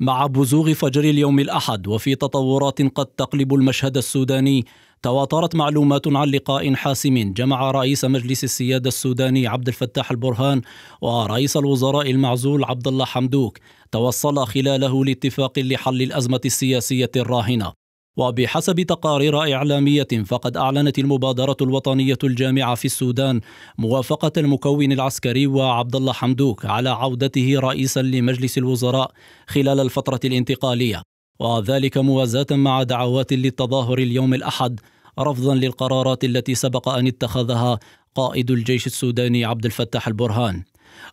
مع بزوغ فجر اليوم الأحد وفي تطورات قد تقلب المشهد السوداني تواترت معلومات عن لقاء حاسم جمع رئيس مجلس السيادة السوداني عبد الفتاح البرهان ورئيس الوزراء المعزول عبد الله حمدوك توصل خلاله لاتفاق لحل الأزمة السياسية الراهنة وبحسب تقارير إعلامية فقد أعلنت المبادرة الوطنية الجامعة في السودان موافقة المكون العسكري وعبد الله حمدوك على عودته رئيسا لمجلس الوزراء خلال الفترة الانتقالية وذلك موازاة مع دعوات للتظاهر اليوم الأحد رفضا للقرارات التي سبق أن اتخذها قائد الجيش السوداني عبد الفتاح البرهان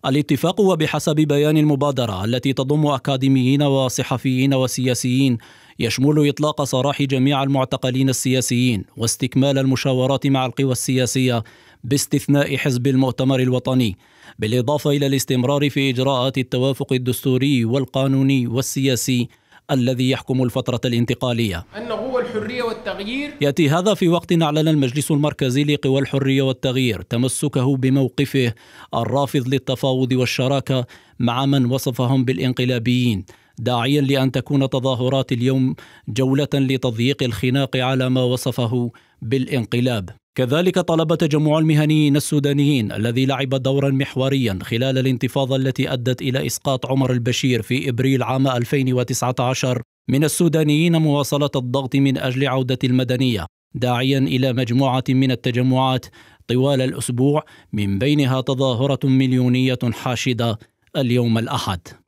الاتفاق وبحسب بيان المبادرة التي تضم أكاديميين وصحفيين وسياسيين يشمل إطلاق سراح جميع المعتقلين السياسيين واستكمال المشاورات مع القوى السياسية باستثناء حزب المؤتمر الوطني بالإضافة إلى الاستمرار في إجراءات التوافق الدستوري والقانوني والسياسي الذي يحكم الفترة الانتقالية هو الحرية والتغيير يأتي هذا في وقت أعلن المجلس المركزي لقوى الحرية والتغيير تمسكه بموقفه الرافض للتفاوض والشراكة مع من وصفهم بالانقلابيين داعيا لان تكون تظاهرات اليوم جوله لتضييق الخناق على ما وصفه بالانقلاب كذلك طلب تجمع المهنيين السودانيين الذي لعب دورا محوريا خلال الانتفاضه التي ادت الى اسقاط عمر البشير في ابريل عام 2019 من السودانيين مواصله الضغط من اجل عوده المدنيه داعيا الى مجموعه من التجمعات طوال الاسبوع من بينها تظاهره مليونيه حاشده اليوم الاحد